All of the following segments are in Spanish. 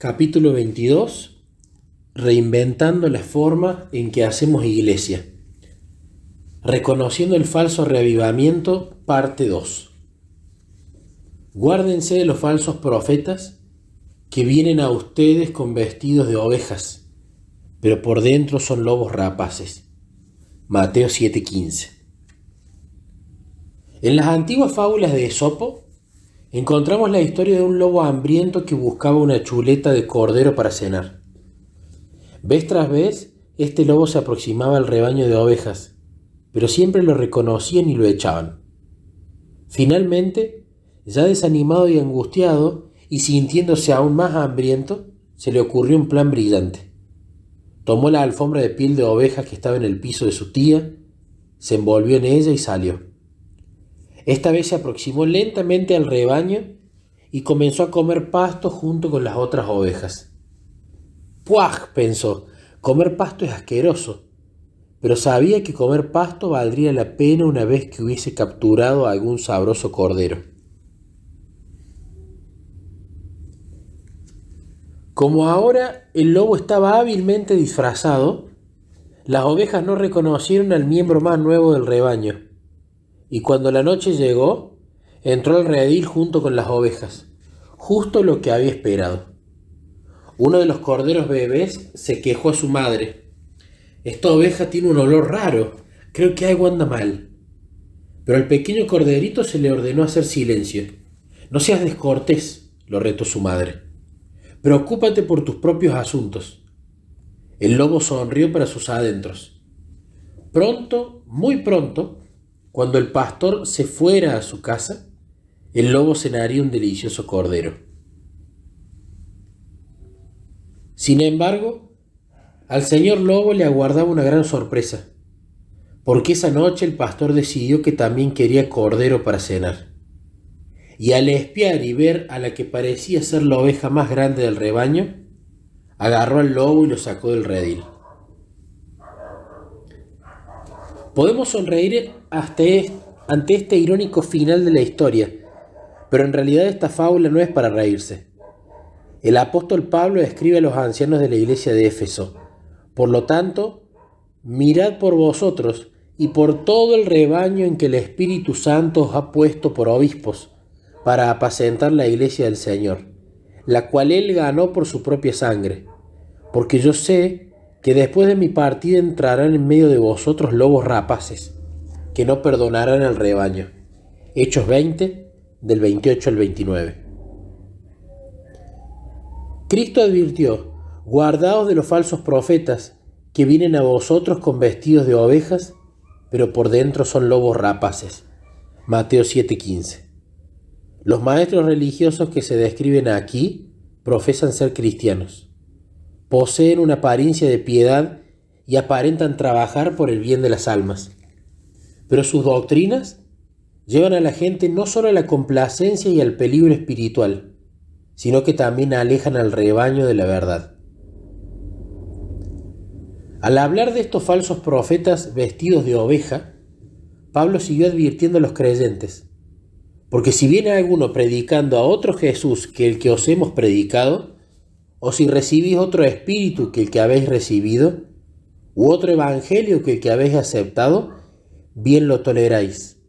capítulo 22, reinventando la forma en que hacemos iglesia. Reconociendo el falso reavivamiento, parte 2. Guárdense de los falsos profetas que vienen a ustedes con vestidos de ovejas, pero por dentro son lobos rapaces. Mateo 7:15. En las antiguas fábulas de Esopo, encontramos la historia de un lobo hambriento que buscaba una chuleta de cordero para cenar. Vez tras vez, este lobo se aproximaba al rebaño de ovejas, pero siempre lo reconocían y lo echaban. Finalmente, ya desanimado y angustiado, y sintiéndose aún más hambriento, se le ocurrió un plan brillante. Tomó la alfombra de piel de oveja que estaba en el piso de su tía, se envolvió en ella y salió. Esta vez se aproximó lentamente al rebaño y comenzó a comer pasto junto con las otras ovejas. ¡Puaj! pensó, comer pasto es asqueroso, pero sabía que comer pasto valdría la pena una vez que hubiese capturado algún sabroso cordero. Como ahora el lobo estaba hábilmente disfrazado, las ovejas no reconocieron al miembro más nuevo del rebaño y cuando la noche llegó, entró al redil junto con las ovejas, justo lo que había esperado. Uno de los corderos bebés se quejó a su madre. Esta oveja tiene un olor raro, creo que algo anda mal. Pero al pequeño corderito se le ordenó hacer silencio. No seas descortés, lo retó su madre. Preocúpate por tus propios asuntos. El lobo sonrió para sus adentros. Pronto, muy pronto, cuando el pastor se fuera a su casa, el lobo cenaría un delicioso cordero. Sin embargo, al señor lobo le aguardaba una gran sorpresa, porque esa noche el pastor decidió que también quería cordero para cenar. Y al espiar y ver a la que parecía ser la oveja más grande del rebaño, agarró al lobo y lo sacó del redil. Podemos sonreír ante este irónico final de la historia, pero en realidad esta fábula no es para reírse. El apóstol Pablo escribe a los ancianos de la iglesia de Éfeso, por lo tanto, mirad por vosotros y por todo el rebaño en que el Espíritu Santo os ha puesto por obispos, para apacentar la iglesia del Señor, la cual él ganó por su propia sangre, porque yo sé que que después de mi partida entrarán en medio de vosotros lobos rapaces, que no perdonarán al rebaño. Hechos 20, del 28 al 29. Cristo advirtió, guardaos de los falsos profetas, que vienen a vosotros con vestidos de ovejas, pero por dentro son lobos rapaces. Mateo 7:15. Los maestros religiosos que se describen aquí profesan ser cristianos poseen una apariencia de piedad y aparentan trabajar por el bien de las almas. Pero sus doctrinas llevan a la gente no solo a la complacencia y al peligro espiritual, sino que también alejan al rebaño de la verdad. Al hablar de estos falsos profetas vestidos de oveja, Pablo siguió advirtiendo a los creyentes, porque si viene alguno predicando a otro Jesús que el que os hemos predicado, o si recibís otro espíritu que el que habéis recibido, u otro evangelio que el que habéis aceptado, bien lo toleráis.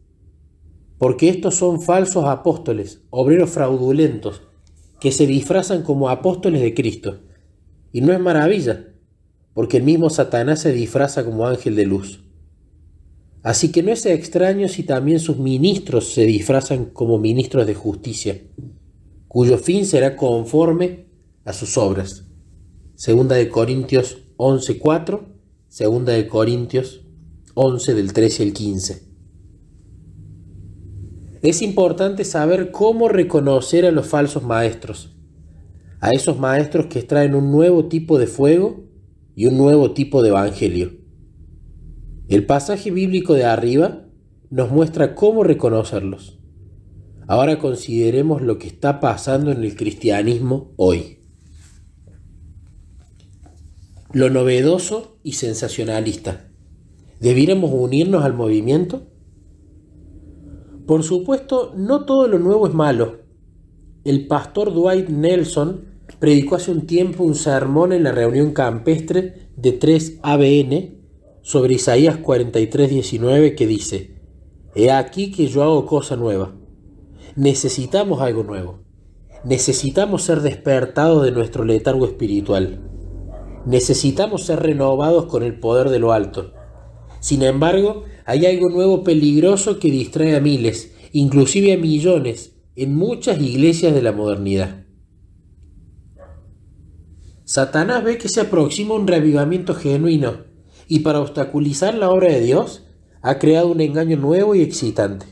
Porque estos son falsos apóstoles, obreros fraudulentos, que se disfrazan como apóstoles de Cristo. Y no es maravilla, porque el mismo Satanás se disfraza como ángel de luz. Así que no es extraño si también sus ministros se disfrazan como ministros de justicia, cuyo fin será conforme a sus obras. Segunda de Corintios 11, 4, Segunda de Corintios 11 del 13 al 15. Es importante saber cómo reconocer a los falsos maestros, a esos maestros que traen un nuevo tipo de fuego y un nuevo tipo de evangelio. El pasaje bíblico de arriba nos muestra cómo reconocerlos. Ahora consideremos lo que está pasando en el cristianismo hoy lo novedoso y sensacionalista. ¿Debiéramos unirnos al movimiento? Por supuesto, no todo lo nuevo es malo. El pastor Dwight Nelson predicó hace un tiempo un sermón en la reunión campestre de 3 ABN sobre Isaías 43:19 que dice, He aquí que yo hago cosa nueva. Necesitamos algo nuevo. Necesitamos ser despertados de nuestro letargo espiritual. Necesitamos ser renovados con el poder de lo alto. Sin embargo, hay algo nuevo peligroso que distrae a miles, inclusive a millones, en muchas iglesias de la modernidad. Satanás ve que se aproxima un reavivamiento genuino y para obstaculizar la obra de Dios ha creado un engaño nuevo y excitante.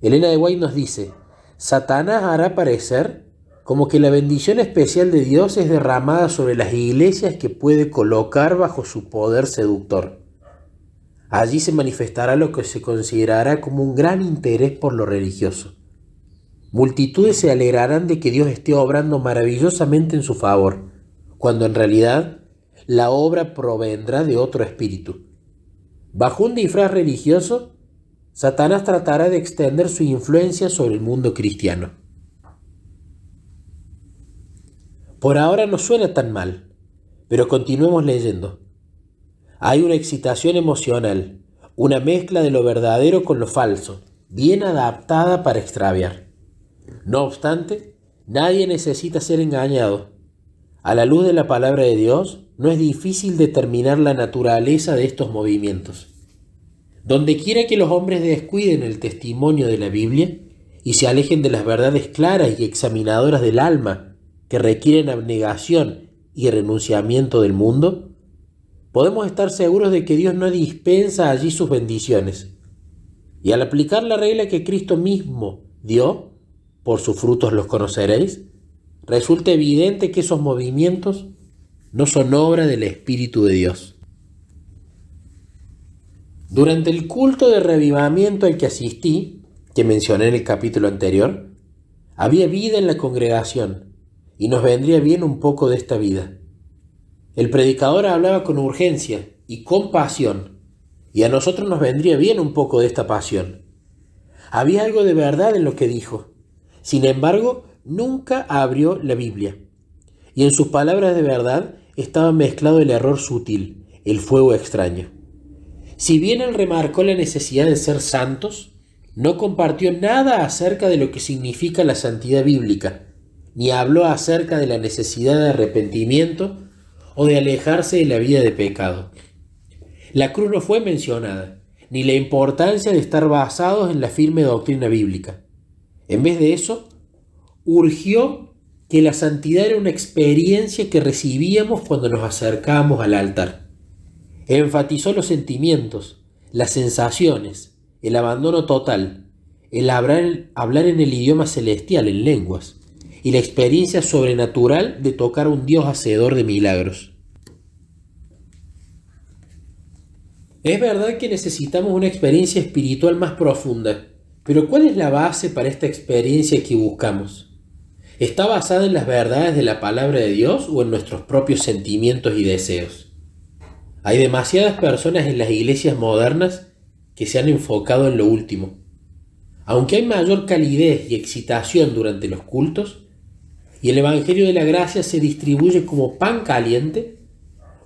Elena de White nos dice, Satanás hará parecer como que la bendición especial de Dios es derramada sobre las iglesias que puede colocar bajo su poder seductor. Allí se manifestará lo que se considerará como un gran interés por lo religioso. Multitudes se alegrarán de que Dios esté obrando maravillosamente en su favor, cuando en realidad la obra provendrá de otro espíritu. Bajo un disfraz religioso, Satanás tratará de extender su influencia sobre el mundo cristiano. Por ahora no suena tan mal, pero continuemos leyendo. Hay una excitación emocional, una mezcla de lo verdadero con lo falso, bien adaptada para extraviar. No obstante, nadie necesita ser engañado. A la luz de la palabra de Dios, no es difícil determinar la naturaleza de estos movimientos. Donde quiera que los hombres descuiden el testimonio de la Biblia y se alejen de las verdades claras y examinadoras del alma que requieren abnegación y renunciamiento del mundo? Podemos estar seguros de que Dios no dispensa allí sus bendiciones. Y al aplicar la regla que Cristo mismo dio, por sus frutos los conoceréis, resulta evidente que esos movimientos no son obra del Espíritu de Dios. Durante el culto de revivamiento al que asistí, que mencioné en el capítulo anterior, había vida en la congregación y nos vendría bien un poco de esta vida. El predicador hablaba con urgencia y con pasión, y a nosotros nos vendría bien un poco de esta pasión. Había algo de verdad en lo que dijo. Sin embargo, nunca abrió la Biblia. Y en sus palabras de verdad estaba mezclado el error sutil, el fuego extraño. Si bien él remarcó la necesidad de ser santos, no compartió nada acerca de lo que significa la santidad bíblica ni habló acerca de la necesidad de arrepentimiento o de alejarse de la vida de pecado. La cruz no fue mencionada, ni la importancia de estar basados en la firme doctrina bíblica. En vez de eso, urgió que la santidad era una experiencia que recibíamos cuando nos acercábamos al altar. Enfatizó los sentimientos, las sensaciones, el abandono total, el hablar, hablar en el idioma celestial, en lenguas y la experiencia sobrenatural de tocar a un Dios hacedor de milagros. Es verdad que necesitamos una experiencia espiritual más profunda, pero ¿cuál es la base para esta experiencia que buscamos? ¿Está basada en las verdades de la palabra de Dios o en nuestros propios sentimientos y deseos? Hay demasiadas personas en las iglesias modernas que se han enfocado en lo último. Aunque hay mayor calidez y excitación durante los cultos, y el Evangelio de la Gracia se distribuye como pan caliente,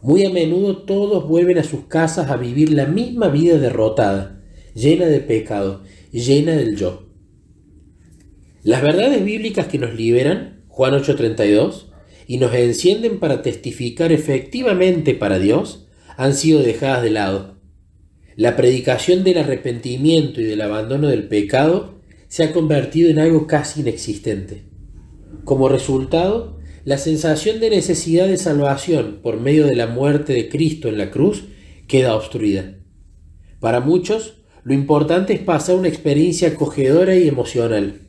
muy a menudo todos vuelven a sus casas a vivir la misma vida derrotada, llena de pecado, llena del yo. Las verdades bíblicas que nos liberan, Juan 8:32, y nos encienden para testificar efectivamente para Dios, han sido dejadas de lado. La predicación del arrepentimiento y del abandono del pecado se ha convertido en algo casi inexistente. Como resultado, la sensación de necesidad de salvación por medio de la muerte de Cristo en la cruz queda obstruida. Para muchos, lo importante es pasar una experiencia acogedora y emocional,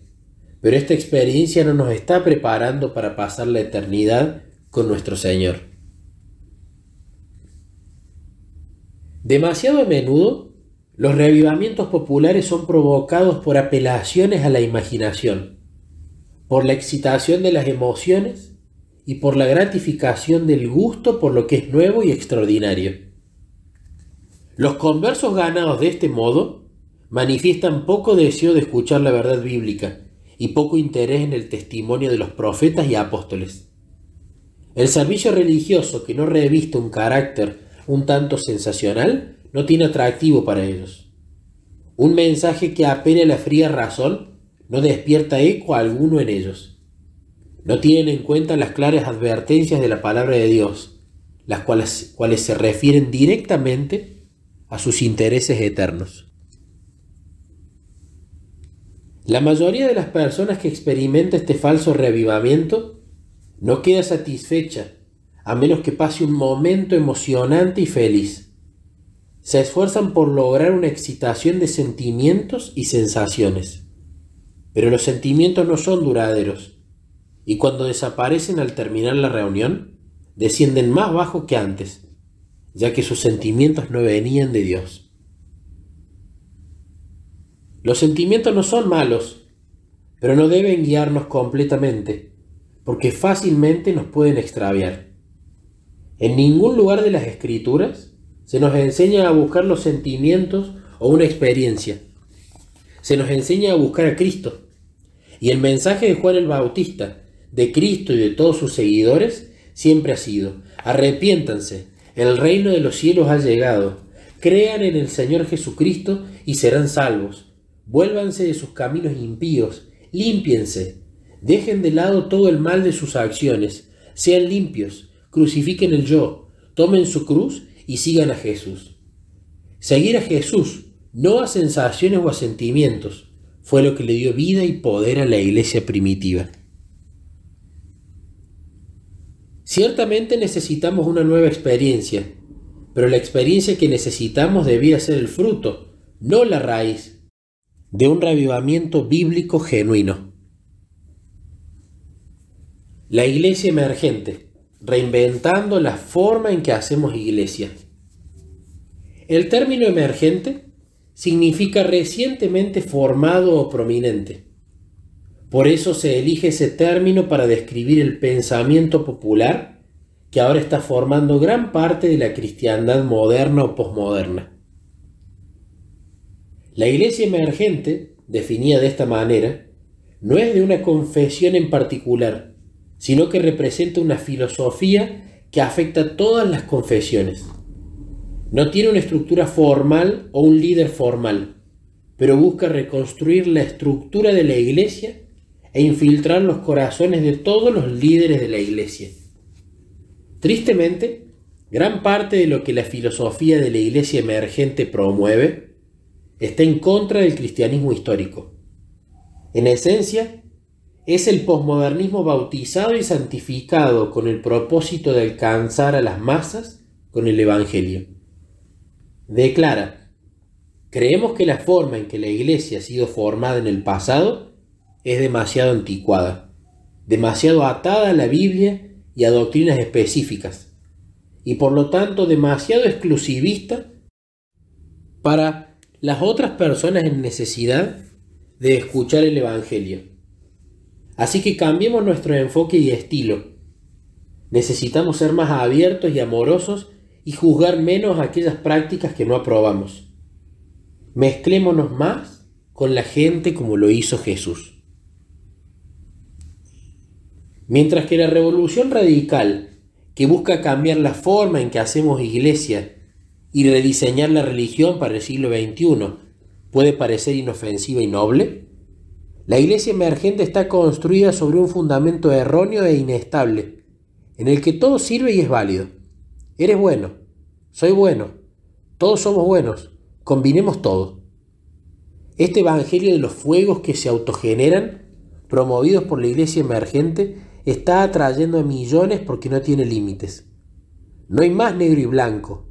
pero esta experiencia no nos está preparando para pasar la eternidad con nuestro Señor. Demasiado a menudo, los reavivamientos populares son provocados por apelaciones a la imaginación por la excitación de las emociones y por la gratificación del gusto por lo que es nuevo y extraordinario. Los conversos ganados de este modo manifiestan poco deseo de escuchar la verdad bíblica y poco interés en el testimonio de los profetas y apóstoles. El servicio religioso que no reviste un carácter un tanto sensacional no tiene atractivo para ellos. Un mensaje que apela la fría razón no despierta eco alguno en ellos. No tienen en cuenta las claras advertencias de la palabra de Dios, las cuales, se refieren directamente a sus intereses eternos. La mayoría de las personas que experimenta este falso reavivamiento no queda satisfecha a menos que pase un momento emocionante y feliz. Se esfuerzan por lograr una excitación de sentimientos y sensaciones. Pero los sentimientos no son duraderos, y cuando desaparecen al terminar la reunión, descienden más bajo que antes, ya que sus sentimientos no venían de Dios. Los sentimientos no son malos, pero no deben guiarnos completamente, porque fácilmente nos pueden extraviar. En ningún lugar de las escrituras se nos enseña a buscar los sentimientos o una experiencia se nos enseña a buscar a Cristo. Y el mensaje de Juan el Bautista, de Cristo y de todos sus seguidores, siempre ha sido, arrepiéntanse, el reino de los cielos ha llegado, crean en el Señor Jesucristo y serán salvos, vuélvanse de sus caminos impíos, límpiense, dejen de lado todo el mal de sus acciones, sean limpios, crucifiquen el yo, tomen su cruz y sigan a Jesús. Seguir a Jesús no a sensaciones o a sentimientos. Fue lo que le dio vida y poder a la iglesia primitiva. Ciertamente necesitamos una nueva experiencia, pero la experiencia que necesitamos debía ser el fruto, no la raíz, de un revivamiento bíblico genuino. La iglesia emergente, reinventando la forma en que hacemos iglesia. El término emergente significa recientemente formado o prominente. Por eso se elige ese término para describir el pensamiento popular que ahora está formando gran parte de la cristiandad moderna o posmoderna. La iglesia emergente, definida de esta manera, no es de una confesión en particular, sino que representa una filosofía que afecta a todas las confesiones. No tiene una estructura formal o un líder formal, pero busca reconstruir la estructura de la iglesia e infiltrar los corazones de todos los líderes de la iglesia. Tristemente, gran parte de lo que la filosofía de la iglesia emergente promueve está en contra del cristianismo histórico. En esencia, es el posmodernismo bautizado y santificado con el propósito de alcanzar a las masas con el Evangelio declara, creemos que la forma en que la iglesia ha sido formada en el pasado es demasiado anticuada, demasiado atada a la Biblia y a doctrinas específicas, y por lo tanto demasiado exclusivista para las otras personas en necesidad de escuchar el Evangelio. Así que cambiemos nuestro enfoque y estilo. Necesitamos ser más abiertos y amorosos y juzgar menos aquellas prácticas que no aprobamos. Mezclémonos más con la gente como lo hizo Jesús. Mientras que la revolución radical, que busca cambiar la forma en que hacemos iglesia y rediseñar la religión para el siglo XXI, puede parecer inofensiva y noble, la iglesia emergente está construida sobre un fundamento erróneo e inestable, en el que todo sirve y es válido. Eres bueno, soy bueno, todos somos buenos, combinemos todo. Este Evangelio de los fuegos que se autogeneran, promovidos por la Iglesia emergente, está atrayendo a millones porque no tiene límites. No hay más negro y blanco,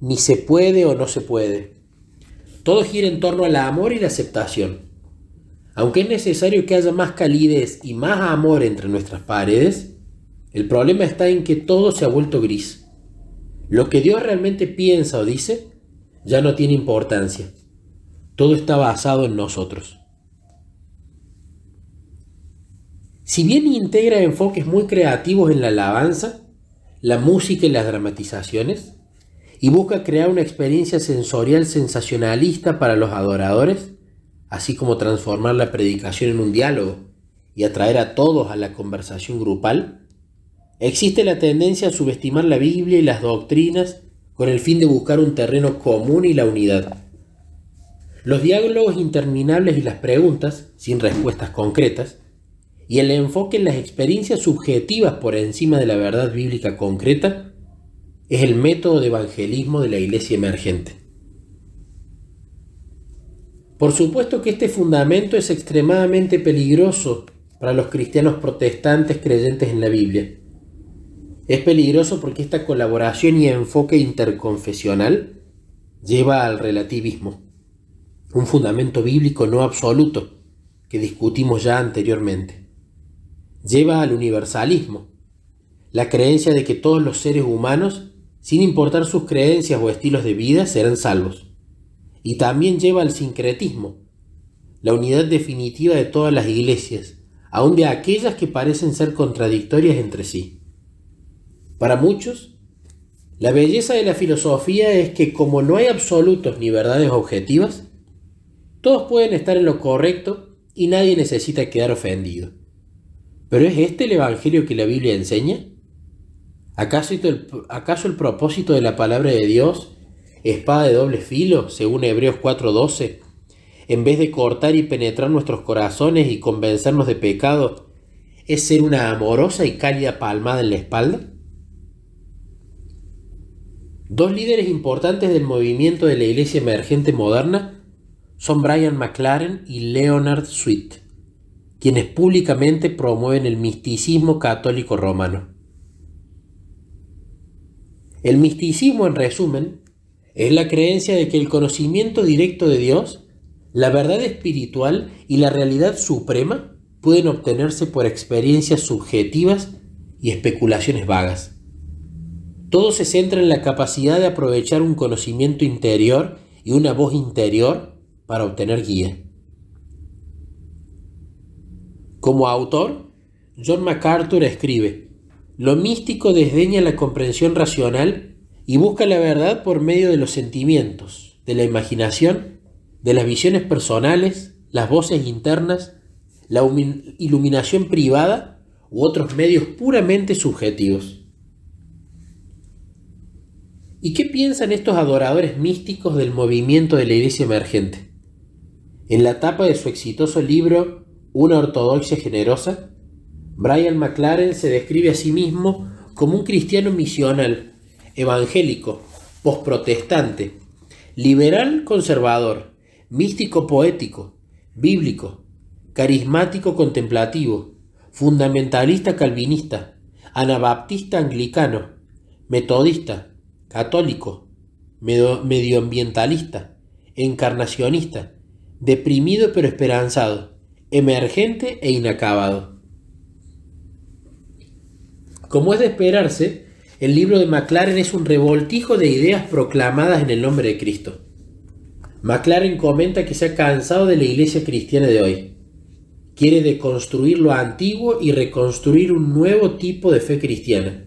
ni se puede o no se puede. Todo gira en torno al amor y la aceptación. Aunque es necesario que haya más calidez y más amor entre nuestras paredes, el problema está en que todo se ha vuelto gris. Lo que Dios realmente piensa o dice ya no tiene importancia. Todo está basado en nosotros. Si bien integra enfoques muy creativos en la alabanza, la música y las dramatizaciones, y busca crear una experiencia sensorial sensacionalista para los adoradores, así como transformar la predicación en un diálogo y atraer a todos a la conversación grupal, Existe la tendencia a subestimar la Biblia y las doctrinas con el fin de buscar un terreno común y la unidad. Los diálogos interminables y las preguntas, sin respuestas concretas, y el enfoque en las experiencias subjetivas por encima de la verdad bíblica concreta, es el método de evangelismo de la iglesia emergente. Por supuesto que este fundamento es extremadamente peligroso para los cristianos protestantes creyentes en la Biblia, es peligroso porque esta colaboración y enfoque interconfesional lleva al relativismo, un fundamento bíblico no absoluto que discutimos ya anteriormente. Lleva al universalismo, la creencia de que todos los seres humanos, sin importar sus creencias o estilos de vida, serán salvos. Y también lleva al sincretismo, la unidad definitiva de todas las iglesias, aun de aquellas que parecen ser contradictorias entre sí. Para muchos, la belleza de la filosofía es que como no hay absolutos ni verdades objetivas, todos pueden estar en lo correcto y nadie necesita quedar ofendido. ¿Pero es este el Evangelio que la Biblia enseña? ¿Acaso el, el propósito de la palabra de Dios, espada de doble filo, según Hebreos 4:12, en vez de cortar y penetrar nuestros corazones y convencernos de pecado, es ser una amorosa y cálida palmada en la espalda? Dos líderes importantes del movimiento de la Iglesia Emergente Moderna son Brian McLaren y Leonard Sweet, quienes públicamente promueven el misticismo católico romano. El misticismo, en resumen, es la creencia de que el conocimiento directo de Dios, la verdad espiritual y la realidad suprema pueden obtenerse por experiencias subjetivas y especulaciones vagas. Todo se centra en la capacidad de aprovechar un conocimiento interior y una voz interior para obtener guía. Como autor, John MacArthur escribe, Lo místico desdeña la comprensión racional y busca la verdad por medio de los sentimientos, de la imaginación, de las visiones personales, las voces internas, la iluminación privada u otros medios puramente subjetivos. ¿Y qué piensan estos adoradores místicos del movimiento de la Iglesia emergente? En la tapa de su exitoso libro Una ortodoxia generosa, Brian McLaren se describe a sí mismo como un cristiano misional, evangélico, postprotestante, liberal conservador, místico poético, bíblico, carismático contemplativo, fundamentalista calvinista, anabaptista anglicano, metodista, católico, medioambientalista, encarnacionista, deprimido pero esperanzado, emergente e inacabado. Como es de esperarse, el libro de McLaren es un revoltijo de ideas proclamadas en el nombre de Cristo. McLaren comenta que se ha cansado de la iglesia cristiana de hoy. Quiere deconstruir lo antiguo y reconstruir un nuevo tipo de fe cristiana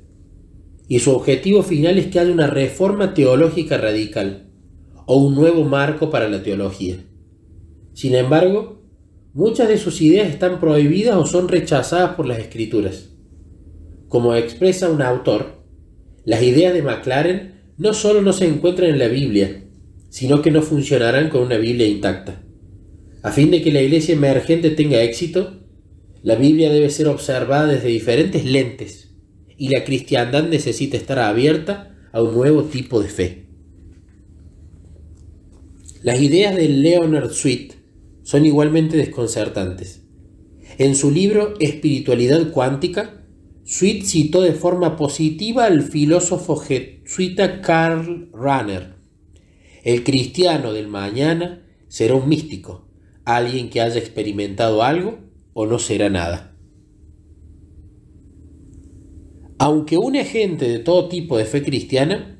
y su objetivo final es que haya una reforma teológica radical o un nuevo marco para la teología. Sin embargo, muchas de sus ideas están prohibidas o son rechazadas por las escrituras. Como expresa un autor, las ideas de McLaren no solo no se encuentran en la Biblia, sino que no funcionarán con una Biblia intacta. A fin de que la iglesia emergente tenga éxito, la Biblia debe ser observada desde diferentes lentes, y la cristiandad necesita estar abierta a un nuevo tipo de fe. Las ideas de Leonard Sweet son igualmente desconcertantes. En su libro Espiritualidad Cuántica, Sweet citó de forma positiva al filósofo jesuita Karl Rahner. El cristiano del mañana será un místico, alguien que haya experimentado algo o no será nada. Aunque une gente de todo tipo de fe cristiana,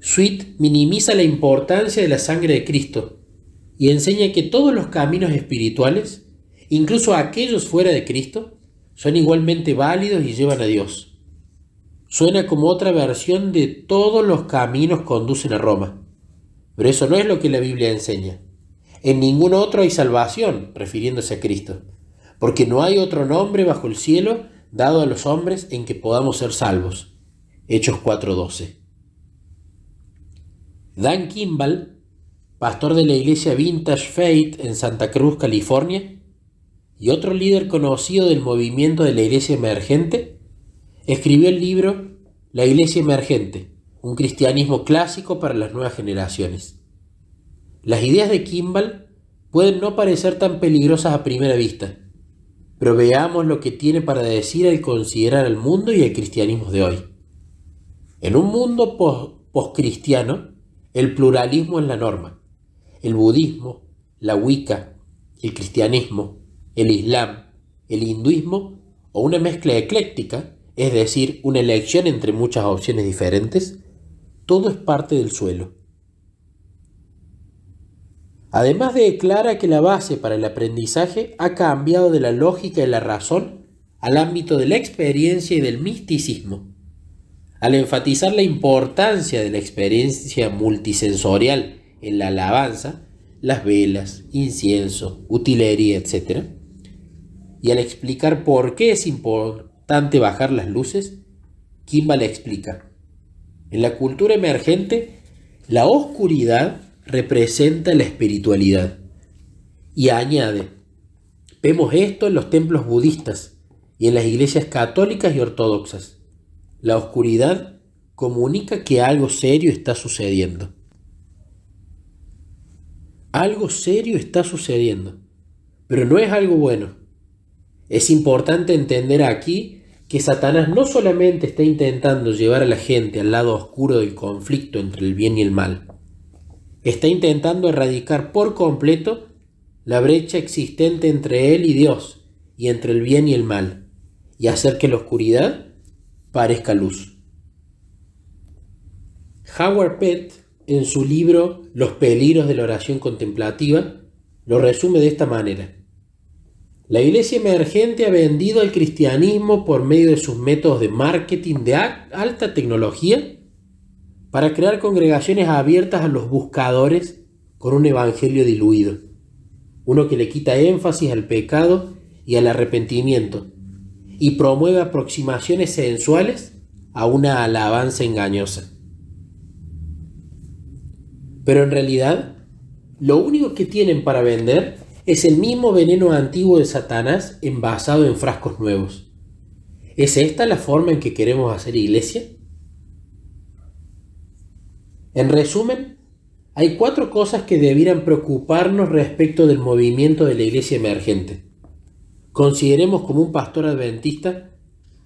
Sweet minimiza la importancia de la sangre de Cristo y enseña que todos los caminos espirituales, incluso aquellos fuera de Cristo, son igualmente válidos y llevan a Dios. Suena como otra versión de todos los caminos conducen a Roma. Pero eso no es lo que la Biblia enseña. En ningún otro hay salvación, refiriéndose a Cristo, porque no hay otro nombre bajo el cielo dado a los hombres en que podamos ser salvos. Hechos 4.12. Dan Kimball, pastor de la iglesia Vintage Faith en Santa Cruz, California, y otro líder conocido del movimiento de la iglesia emergente, escribió el libro La iglesia emergente, un cristianismo clásico para las nuevas generaciones. Las ideas de Kimball pueden no parecer tan peligrosas a primera vista, pero veamos lo que tiene para decir al considerar el mundo y el cristianismo de hoy. En un mundo poscristiano, el pluralismo es la norma. El budismo, la Wicca, el cristianismo, el islam, el hinduismo o una mezcla ecléctica, es decir, una elección entre muchas opciones diferentes, todo es parte del suelo. Además declara que la base para el aprendizaje ha cambiado de la lógica y la razón al ámbito de la experiencia y del misticismo, al enfatizar la importancia de la experiencia multisensorial en la alabanza, las velas, incienso, utilería, etc., y al explicar por qué es importante bajar las luces, Kimba le explica. En la cultura emergente, la oscuridad representa la espiritualidad. Y añade, vemos esto en los templos budistas y en las iglesias católicas y ortodoxas. La oscuridad comunica que algo serio está sucediendo. Algo serio está sucediendo, pero no es algo bueno. Es importante entender aquí que Satanás no solamente está intentando llevar a la gente al lado oscuro del conflicto entre el bien y el mal, está intentando erradicar por completo la brecha existente entre él y Dios, y entre el bien y el mal, y hacer que la oscuridad parezca luz. Howard Pett, en su libro Los peligros de la oración contemplativa, lo resume de esta manera. La iglesia emergente ha vendido al cristianismo por medio de sus métodos de marketing de alta tecnología para crear congregaciones abiertas a los buscadores con un evangelio diluido, uno que le quita énfasis al pecado y al arrepentimiento, y promueve aproximaciones sensuales a una alabanza engañosa. Pero en realidad, lo único que tienen para vender es el mismo veneno antiguo de Satanás envasado en frascos nuevos. ¿Es esta la forma en que queremos hacer iglesia? En resumen, hay cuatro cosas que debieran preocuparnos respecto del movimiento de la iglesia emergente. Consideremos como un pastor adventista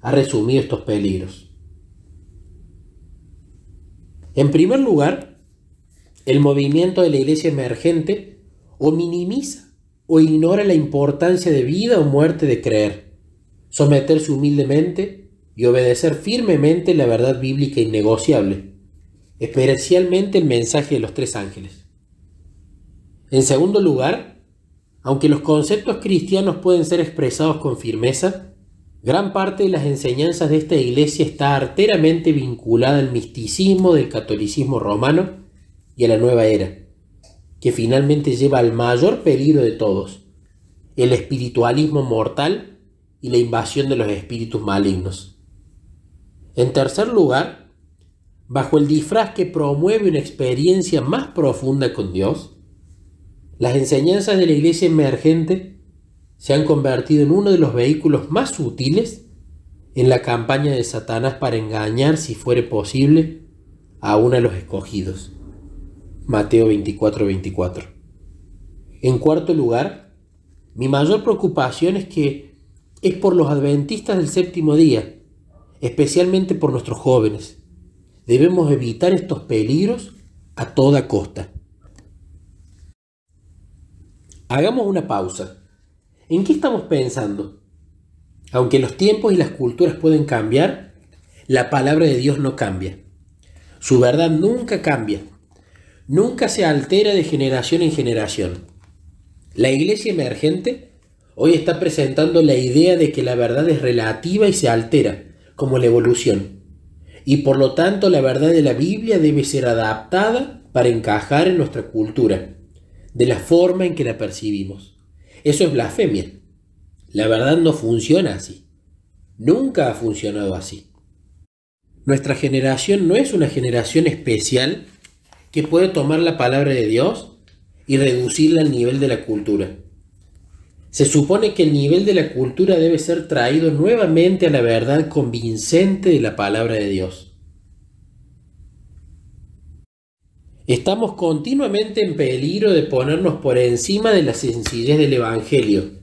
ha resumido estos peligros. En primer lugar, el movimiento de la iglesia emergente o minimiza o ignora la importancia de vida o muerte de creer, someterse humildemente y obedecer firmemente la verdad bíblica innegociable especialmente el mensaje de los tres ángeles. En segundo lugar, aunque los conceptos cristianos pueden ser expresados con firmeza, gran parte de las enseñanzas de esta iglesia está arteramente vinculada al misticismo del catolicismo romano y a la nueva era, que finalmente lleva al mayor peligro de todos, el espiritualismo mortal y la invasión de los espíritus malignos. En tercer lugar, bajo el disfraz que promueve una experiencia más profunda con Dios, las enseñanzas de la iglesia emergente se han convertido en uno de los vehículos más sutiles en la campaña de Satanás para engañar, si fuere posible, a uno de los escogidos. Mateo 24:24 24. En cuarto lugar, mi mayor preocupación es que es por los adventistas del séptimo día, especialmente por nuestros jóvenes Debemos evitar estos peligros a toda costa. Hagamos una pausa. ¿En qué estamos pensando? Aunque los tiempos y las culturas pueden cambiar, la palabra de Dios no cambia. Su verdad nunca cambia. Nunca se altera de generación en generación. La iglesia emergente hoy está presentando la idea de que la verdad es relativa y se altera, como la evolución y por lo tanto la verdad de la Biblia debe ser adaptada para encajar en nuestra cultura, de la forma en que la percibimos. Eso es blasfemia. La verdad no funciona así. Nunca ha funcionado así. Nuestra generación no es una generación especial que puede tomar la palabra de Dios y reducirla al nivel de la cultura. Se supone que el nivel de la cultura debe ser traído nuevamente a la verdad convincente de la palabra de Dios. Estamos continuamente en peligro de ponernos por encima de la sencillez del Evangelio,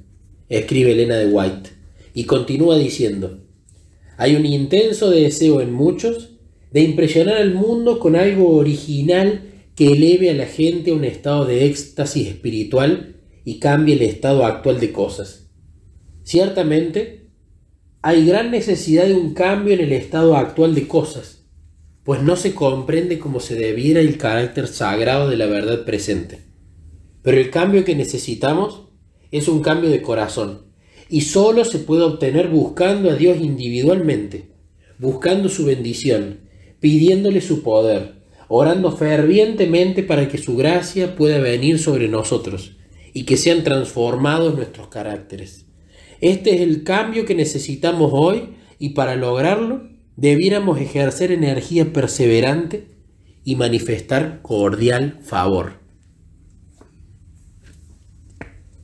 escribe Elena de White, y continúa diciendo, hay un intenso deseo en muchos de impresionar al mundo con algo original que eleve a la gente a un estado de éxtasis espiritual y cambie el estado actual de cosas. Ciertamente, hay gran necesidad de un cambio en el estado actual de cosas, pues no se comprende cómo se debiera el carácter sagrado de la verdad presente. Pero el cambio que necesitamos es un cambio de corazón, y solo se puede obtener buscando a Dios individualmente, buscando su bendición, pidiéndole su poder, orando fervientemente para que su gracia pueda venir sobre nosotros y que sean transformados nuestros caracteres. Este es el cambio que necesitamos hoy y para lograrlo debiéramos ejercer energía perseverante y manifestar cordial favor.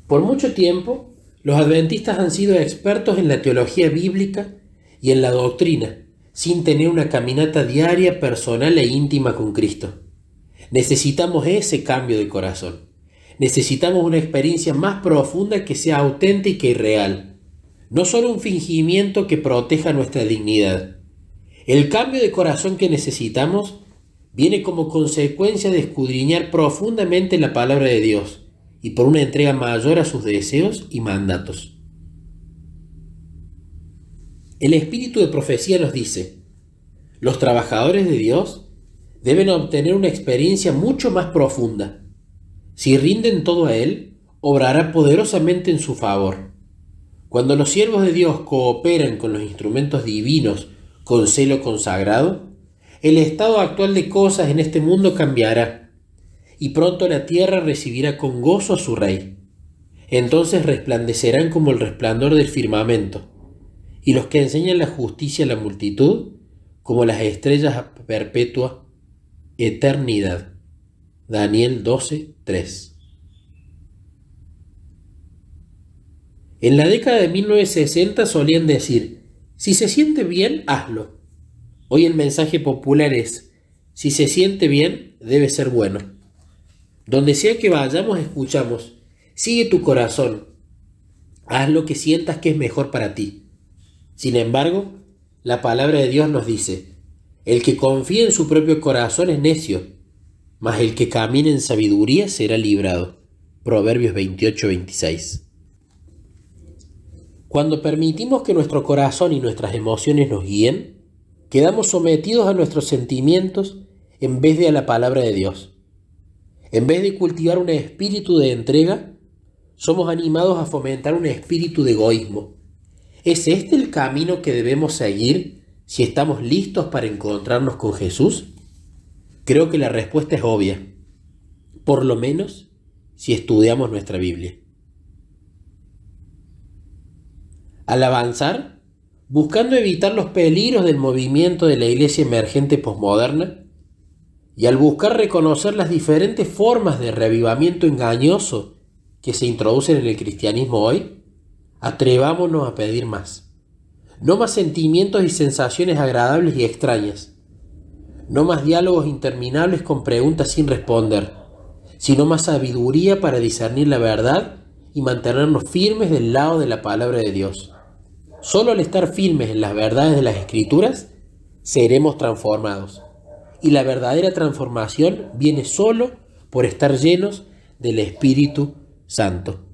Por mucho tiempo, los adventistas han sido expertos en la teología bíblica y en la doctrina, sin tener una caminata diaria, personal e íntima con Cristo. Necesitamos ese cambio de corazón necesitamos una experiencia más profunda que sea auténtica y real, no solo un fingimiento que proteja nuestra dignidad. El cambio de corazón que necesitamos viene como consecuencia de escudriñar profundamente la palabra de Dios y por una entrega mayor a sus deseos y mandatos. El espíritu de profecía nos dice, los trabajadores de Dios deben obtener una experiencia mucho más profunda, si rinden todo a Él, obrará poderosamente en su favor. Cuando los siervos de Dios cooperan con los instrumentos divinos con celo consagrado, el estado actual de cosas en este mundo cambiará, y pronto la tierra recibirá con gozo a su Rey. Entonces resplandecerán como el resplandor del firmamento, y los que enseñan la justicia a la multitud, como las estrellas perpetua eternidad. Daniel 12, 3. En la década de 1960 solían decir, si se siente bien, hazlo. Hoy el mensaje popular es, si se siente bien, debe ser bueno. Donde sea que vayamos, escuchamos, sigue tu corazón, haz lo que sientas que es mejor para ti. Sin embargo, la palabra de Dios nos dice, el que confía en su propio corazón es necio mas el que camine en sabiduría será librado. Proverbios 28.26 Cuando permitimos que nuestro corazón y nuestras emociones nos guíen, quedamos sometidos a nuestros sentimientos en vez de a la palabra de Dios. En vez de cultivar un espíritu de entrega, somos animados a fomentar un espíritu de egoísmo. ¿Es este el camino que debemos seguir si estamos listos para encontrarnos con Jesús? Creo que la respuesta es obvia, por lo menos si estudiamos nuestra Biblia. Al avanzar, buscando evitar los peligros del movimiento de la iglesia emergente posmoderna, y al buscar reconocer las diferentes formas de reavivamiento engañoso que se introducen en el cristianismo hoy, atrevámonos a pedir más. No más sentimientos y sensaciones agradables y extrañas, no más diálogos interminables con preguntas sin responder, sino más sabiduría para discernir la verdad y mantenernos firmes del lado de la palabra de Dios. Solo al estar firmes en las verdades de las escrituras, seremos transformados. Y la verdadera transformación viene solo por estar llenos del Espíritu Santo.